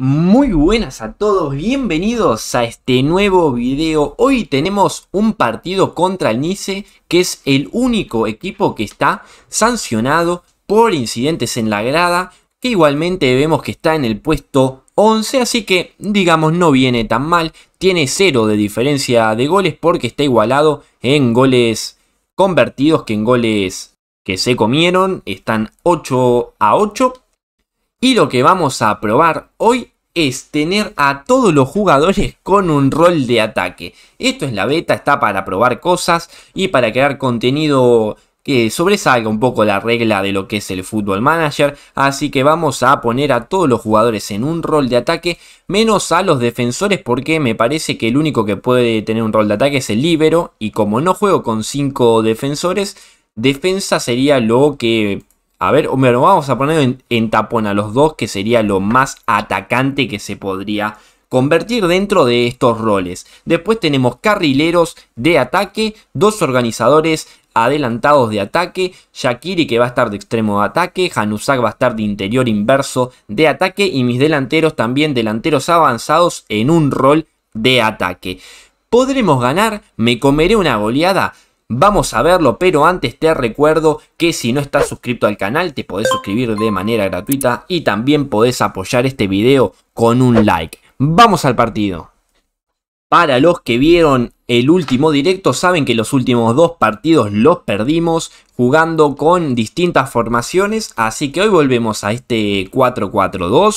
Muy buenas a todos, bienvenidos a este nuevo video. Hoy tenemos un partido contra el Nice, que es el único equipo que está sancionado por incidentes en la grada, que igualmente vemos que está en el puesto 11, así que digamos no viene tan mal. Tiene cero de diferencia de goles porque está igualado en goles convertidos que en goles que se comieron. Están 8 a 8, y lo que vamos a probar hoy es tener a todos los jugadores con un rol de ataque. Esto es la beta, está para probar cosas y para crear contenido que sobresalga un poco la regla de lo que es el fútbol manager, así que vamos a poner a todos los jugadores en un rol de ataque, menos a los defensores porque me parece que el único que puede tener un rol de ataque es el libero. y como no juego con 5 defensores, defensa sería lo que a ver, lo vamos a poner en, en, tapón a los dos, que sería lo más atacante que se podría convertir dentro de estos roles. Después tenemos carrileros de ataque, dos organizadores adelantados de ataque, Shakiri que va a estar de extremo de ataque, Hanusak va a estar de interior inverso de ataque y mis delanteros también delanteros avanzados en un rol de ataque. ¿Podremos ganar? ¿Me comeré una goleada? Vamos a verlo, pero antes te recuerdo que si no estás suscrito al canal te podés suscribir de manera gratuita y también podés apoyar este video con un like. ¡Vamos al partido! Para los que vieron el último directo, saben que los últimos dos partidos los perdimos jugando con distintas formaciones, así que hoy volvemos a este 4-4-2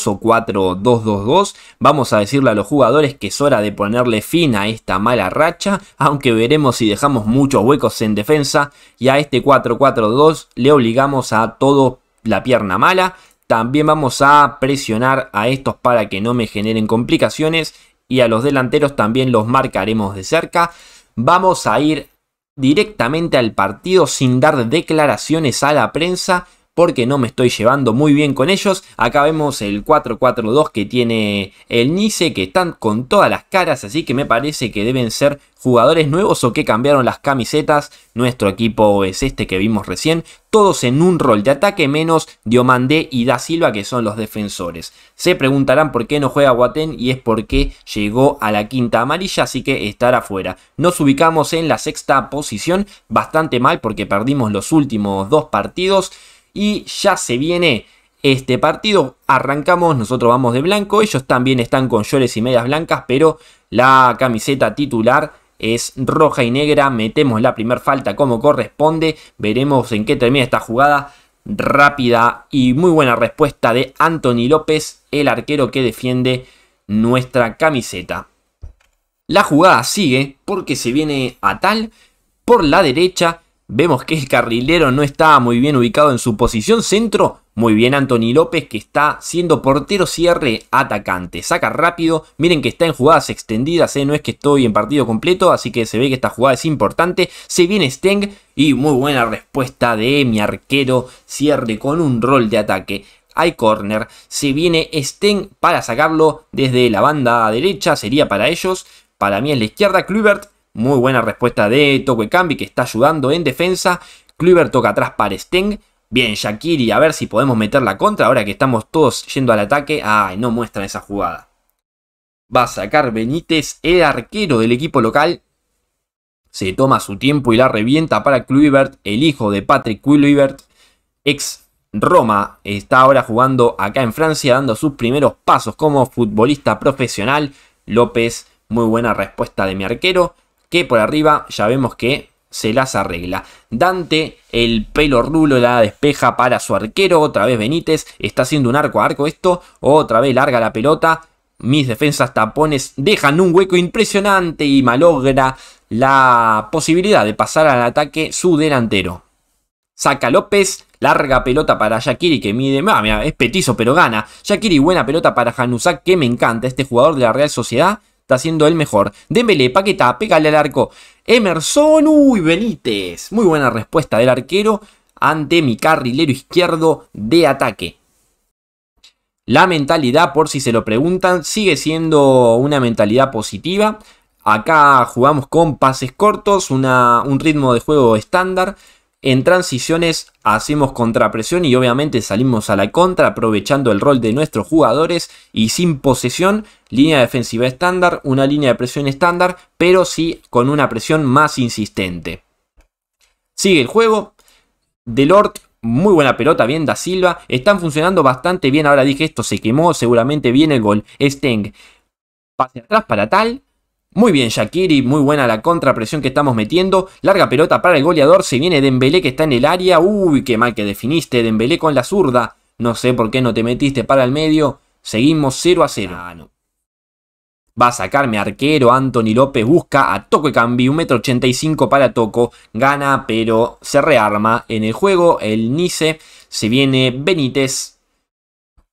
o 4-2-2-2. Vamos a decirle a los jugadores que es hora de ponerle fin a esta mala racha, aunque veremos si dejamos muchos huecos en defensa y a este 4-4-2 le obligamos a todo la pierna mala, también vamos a presionar a estos para que no me generen complicaciones y a los delanteros también los marcaremos de cerca. Vamos a ir directamente al partido sin dar declaraciones a la prensa porque no me estoy llevando muy bien con ellos. Acá vemos el 4-4-2 que tiene el Nice, que están con todas las caras, así que me parece que deben ser jugadores nuevos o que cambiaron las camisetas. Nuestro equipo es este que vimos recién. Todos en un rol de ataque menos Diomandé y Da Silva que son los defensores. Se preguntarán por qué no juega Guatén y es porque llegó a la quinta amarilla así que estará fuera. Nos ubicamos en la sexta posición bastante mal porque perdimos los últimos dos partidos y ya se viene este partido. Arrancamos, nosotros vamos de blanco, ellos también están con llores y medias blancas, pero la camiseta titular es roja y negra. Metemos la primera falta como corresponde, veremos en qué termina esta jugada. Rápida y muy buena respuesta de Anthony López, el arquero que defiende nuestra camiseta. La jugada sigue porque se viene a tal por la derecha Vemos que el carrilero no está muy bien ubicado en su posición centro. Muy bien Anthony López que está siendo portero cierre atacante. Saca rápido. Miren que está en jugadas extendidas. ¿eh? No es que estoy en partido completo. Así que se ve que esta jugada es importante. Se viene Steng. Y muy buena respuesta de mi arquero. Cierre con un rol de ataque hay corner. Se viene Steng para sacarlo desde la banda derecha, sería para ellos. Para mí es la izquierda, Kluivert muy buena respuesta de Cambi que está ayudando en defensa. Kluivert toca atrás para Steng. Bien, Shakiri, a ver si podemos meter la contra ahora que estamos todos yendo al ataque. Ay, no muestran esa jugada. Va a sacar Benítez, el arquero del equipo local. Se toma su tiempo y la revienta para Kluivert, el hijo de Patrick Kluivert, ex Roma. Está ahora jugando acá en Francia, dando sus primeros pasos como futbolista profesional. López, muy buena respuesta de mi arquero que por arriba ya vemos que se las arregla. Dante, el pelo rulo, la despeja para su arquero. Otra vez Benítez, está haciendo un arco a arco esto. Otra vez larga la pelota. Mis defensas tapones dejan un hueco impresionante y malogra la posibilidad de pasar al ataque su delantero. Saca López, larga pelota para Shakiri que mide, ah, es petizo pero gana. Shakiri buena pelota para Hanusak que me encanta, este jugador de la Real Sociedad está siendo el mejor. Dembélé, Paqueta, pégale al arco. Emerson, uy, Benítez. Muy buena respuesta del arquero ante mi carrilero izquierdo de ataque. La mentalidad, por si se lo preguntan, sigue siendo una mentalidad positiva. Acá jugamos con pases cortos, un ritmo de juego estándar en transiciones hacemos contrapresión y obviamente salimos a la contra aprovechando el rol de nuestros jugadores y sin posesión, línea defensiva estándar, una línea de presión estándar, pero sí con una presión más insistente. Sigue el juego. De Lord, muy buena pelota, bien da Silva. Están funcionando bastante bien. Ahora dije esto, se quemó, seguramente viene el gol. Steng. Pase atrás para tal. Muy bien Shakiri, muy buena la contrapresión que estamos metiendo. Larga pelota para el goleador, se viene Dembélé que está en el área. Uy, qué mal que definiste, Dembélé con la zurda. No sé por qué no te metiste para el medio. Seguimos 0 a 0. Ah, Va a sacarme arquero, Anthony López busca a Toco y Cambi, 1,85m para Toco. Gana, pero se rearma en el juego el Nice. Se viene Benítez,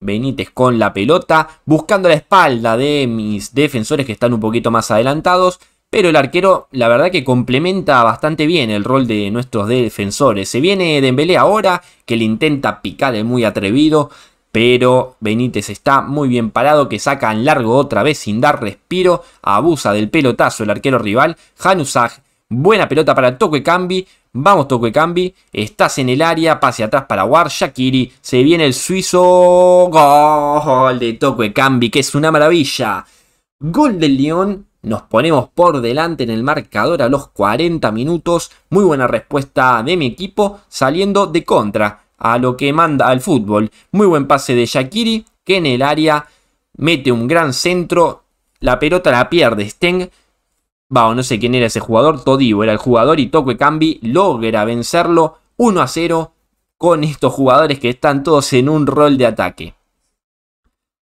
Benítez con la pelota, buscando la espalda de mis defensores que están un poquito más adelantados. Pero el arquero, la verdad que complementa bastante bien el rol de nuestros defensores. Se viene Dembélé ahora, que le intenta picar, el muy atrevido. Pero Benítez está muy bien parado, que saca en largo otra vez sin dar respiro. Abusa del pelotazo el arquero rival. Hanusag Buena pelota para Toque Cambi. Vamos Toque Cambi. Estás en el área. Pase atrás para War. Shakiri. Se viene el suizo. Gol de Toque Cambi. Que es una maravilla. Gol del León. Nos ponemos por delante en el marcador a los 40 minutos. Muy buena respuesta de mi equipo. Saliendo de contra a lo que manda al fútbol. Muy buen pase de Shakiri. Que en el área mete un gran centro. La pelota la pierde Steng va, no sé quién era ese jugador, Todibo era el jugador y Toque Cambi logra vencerlo 1 a 0 con estos jugadores que están todos en un rol de ataque.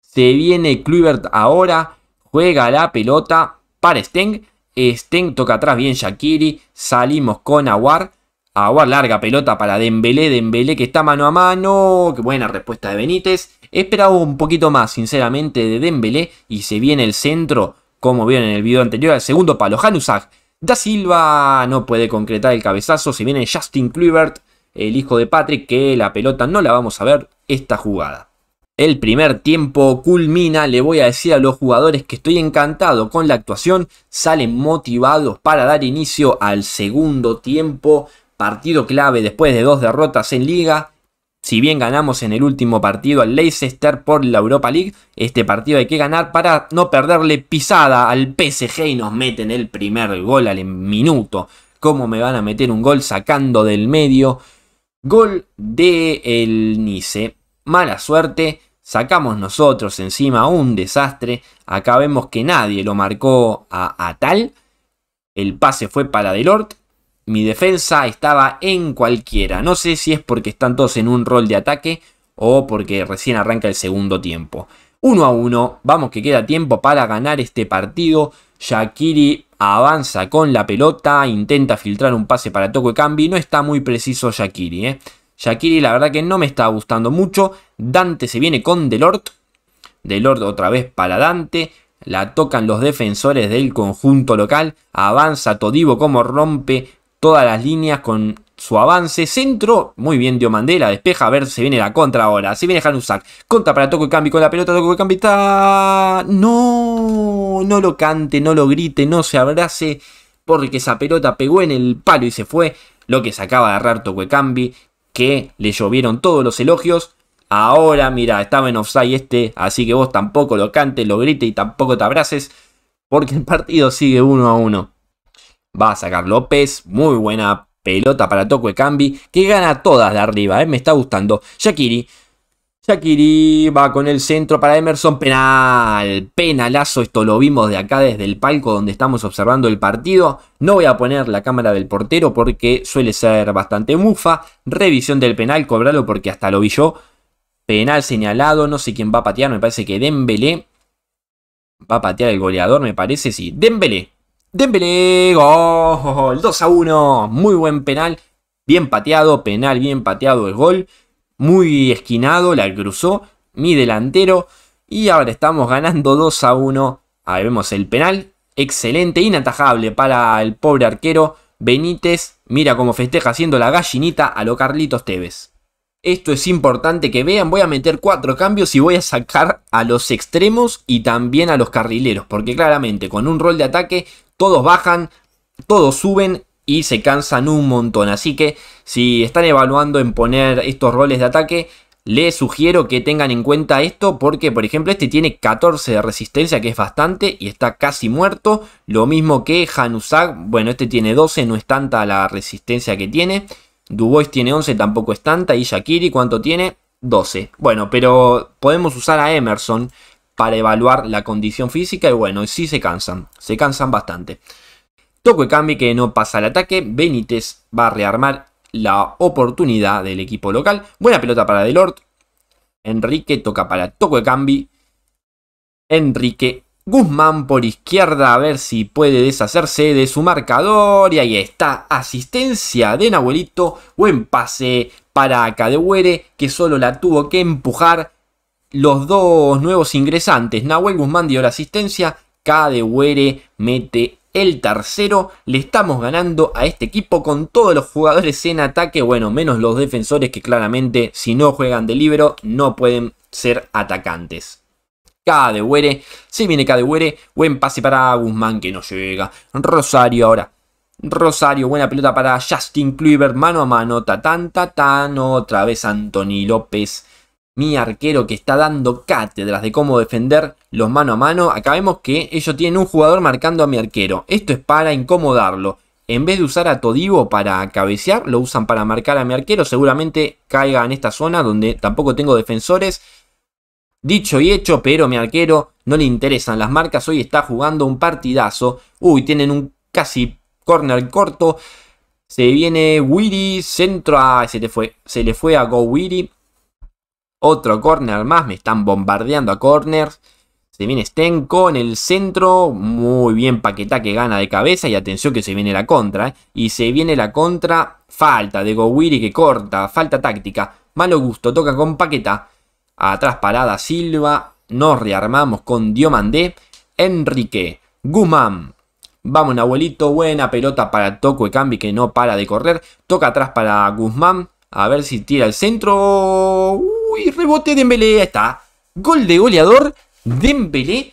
Se viene Kluivert ahora, juega la pelota para Steng, Steng toca atrás bien Shakiri, salimos con Aguar, Aguar larga pelota para Dembélé, Dembélé que está mano a mano, qué buena respuesta de Benítez, esperaba un poquito más sinceramente de Dembélé y se viene el centro como vieron en el video anterior, al segundo palo. Hanusag. Da Silva no puede concretar el cabezazo. Si viene Justin Kluivert, el hijo de Patrick, que la pelota no la vamos a ver esta jugada. El primer tiempo culmina, le voy a decir a los jugadores que estoy encantado con la actuación, salen motivados para dar inicio al segundo tiempo, partido clave después de dos derrotas en liga, si bien ganamos en el último partido al Leicester por la Europa League, este partido hay que ganar para no perderle pisada al PSG y nos meten el primer gol al minuto. ¿Cómo me van a meter un gol sacando del medio? Gol de el Nice. Mala suerte. Sacamos nosotros encima un desastre. Acá vemos que nadie lo marcó a, a tal. El pase fue para Delort mi defensa estaba en cualquiera. No sé si es porque están todos en un rol de ataque o porque recién arranca el segundo tiempo. 1 a 1, vamos que queda tiempo para ganar este partido. Shakiri avanza con la pelota, intenta filtrar un pase para Toko Cambi. No está muy preciso Shakiri. ¿eh? Shakiri la verdad que no me está gustando mucho. Dante se viene con Delort. Delort otra vez para Dante. La tocan los defensores del conjunto local. Avanza Todivo como rompe todas las líneas con su avance. Centro, muy bien dio Mandela, despeja, a ver, se viene la contra ahora, se viene Hanusak. Contra para Toco con la pelota, Toco está... No, no lo cante, no lo grite, no se abrace, porque esa pelota pegó en el palo y se fue. Lo que se acaba de agarrar Toco que le llovieron todos los elogios. Ahora, mira, estaba en offside este, así que vos tampoco lo cante. lo grite y tampoco te abraces, porque el partido sigue uno a uno va a sacar López, muy buena pelota para Toque Cambi que gana todas de arriba, eh, me está gustando. Shakiri, Shakiri va con el centro para Emerson, penal, penalazo, esto lo vimos de acá desde el palco donde estamos observando el partido. No voy a poner la cámara del portero porque suele ser bastante mufa. Revisión del penal, cobralo porque hasta lo vi yo. Penal señalado, no sé quién va a patear, me parece que Dembélé va a patear el goleador, me parece, sí. Dembélé, Dembélé, gol, 2 a 1, muy buen penal, bien pateado, penal bien pateado el gol, muy esquinado, la cruzó mi delantero y ahora estamos ganando 2 a 1. Ahí vemos el penal, excelente, inatajable para el pobre arquero Benítez, mira cómo festeja haciendo la gallinita a lo Carlitos Tevez. Esto es importante que vean, voy a meter cuatro cambios y voy a sacar a los extremos y también a los carrileros, porque claramente con un rol de ataque todos bajan, todos suben y se cansan un montón. Así que si están evaluando en poner estos roles de ataque, les sugiero que tengan en cuenta esto porque, por ejemplo, este tiene 14 de resistencia, que es bastante, y está casi muerto. Lo mismo que Hanusag, bueno, este tiene 12, no es tanta la resistencia que tiene. Dubois tiene 11, tampoco es tanta. Y Shakiri, ¿cuánto tiene? 12. Bueno, pero podemos usar a Emerson para evaluar la condición física y bueno, sí se cansan, se cansan bastante. Toco de cambio que no pasa el ataque, Benítez va a rearmar la oportunidad del equipo local. Buena pelota para Delort. Enrique toca para Toco de Cambi. Enrique Guzmán por izquierda a ver si puede deshacerse de su marcador. Y ahí está. Asistencia de Nahuelito. Buen pase para Cadeuere que solo la tuvo que empujar los dos nuevos ingresantes. Nahuel Guzmán dio la asistencia, Huere mete el tercero. Le estamos ganando a este equipo con todos los jugadores en ataque, bueno, menos los defensores que claramente si no juegan de libero no pueden ser atacantes. Cadehuere, se viene Huere. buen pase para Guzmán que no llega. Rosario ahora. Rosario, buena pelota para Justin Kluivert, mano a mano, tatán, tatán, otra vez Anthony López mi arquero que está dando cátedras de cómo defender los mano a mano. Acá vemos que ellos tienen un jugador marcando a mi arquero. Esto es para incomodarlo. En vez de usar a Todivo para cabecear, lo usan para marcar a mi arquero. Seguramente caiga en esta zona donde tampoco tengo defensores. Dicho y hecho, pero mi arquero no le interesan las marcas. Hoy está jugando un partidazo. Uy, tienen un casi corner corto. Se viene Willy centro a... Ah, se le fue, se le fue a Go Willy otro corner más, me están bombardeando a corners. Se viene Stenko en el centro. Muy bien Paqueta que gana de cabeza. Y atención que se viene la contra. ¿eh? Y se viene la contra. Falta de Gowiri que corta. Falta táctica. Malo gusto. Toca con Paqueta, Atrás parada Silva. Nos rearmamos con Diomandé. Enrique. Guzmán. Vamos, abuelito. Buena pelota para Toco Cambi que no para de correr. Toca atrás para Guzmán. A ver si tira el centro. Uy, rebote de Dembélé, ahí está. Gol de goleador, Dembélé,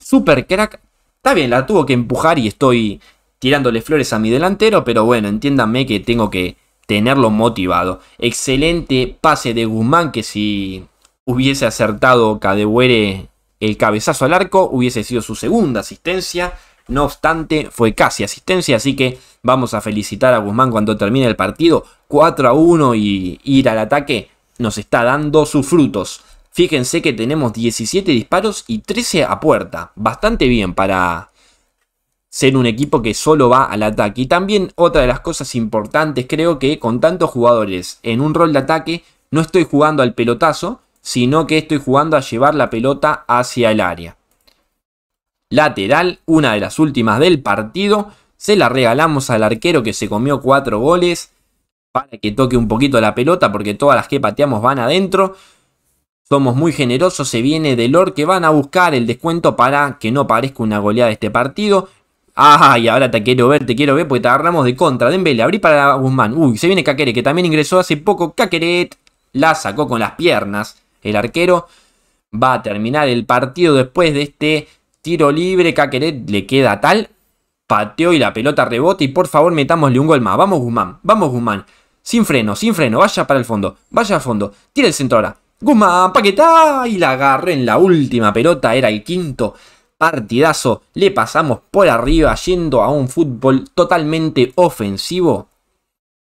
super crack. Está bien, la tuvo que empujar y estoy tirándole flores a mi delantero, pero bueno, entiéndanme que tengo que tenerlo motivado. Excelente pase de Guzmán, que si hubiese acertado Cadehuere el cabezazo al arco, hubiese sido su segunda asistencia. No obstante, fue casi asistencia, así que vamos a felicitar a Guzmán cuando termine el partido. 4 a 1 y ir al ataque nos está dando sus frutos. Fíjense que tenemos 17 disparos y 13 a puerta. Bastante bien para ser un equipo que solo va al ataque. Y también otra de las cosas importantes, creo que con tantos jugadores en un rol de ataque, no estoy jugando al pelotazo, sino que estoy jugando a llevar la pelota hacia el área. Lateral, una de las últimas del partido. Se la regalamos al arquero que se comió 4 goles para que toque un poquito la pelota porque todas las que pateamos van adentro. Somos muy generosos, se viene Delor que van a buscar el descuento para que no parezca una goleada de este partido. Ah, y ahora te quiero ver, te quiero ver porque te agarramos de contra. Dembele, abrí para Guzmán. Uy, se viene Caqueret que también ingresó hace poco. Caqueret la sacó con las piernas. El arquero va a terminar el partido después de este tiro libre. Caqueret le queda tal. Pateó y la pelota rebota y por favor metámosle un gol más. Vamos Guzmán, vamos Guzmán. Sin freno, sin freno. Vaya para el fondo. Vaya al fondo. Tira el centro ahora. Guma, Paquetá. Y la agarré en la última pelota. Era el quinto partidazo. Le pasamos por arriba yendo a un fútbol totalmente ofensivo.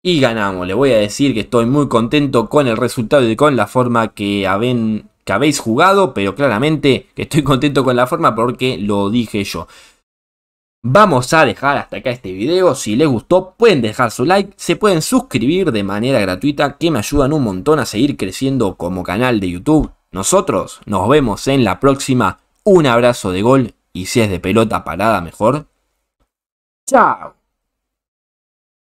Y ganamos. Le voy a decir que estoy muy contento con el resultado y con la forma que, que habéis jugado. Pero claramente que estoy contento con la forma porque lo dije yo. Vamos a dejar hasta acá este video, si les gustó pueden dejar su like, se pueden suscribir de manera gratuita que me ayudan un montón a seguir creciendo como canal de YouTube. Nosotros nos vemos en la próxima, un abrazo de gol y si es de pelota parada mejor. ¡Chao!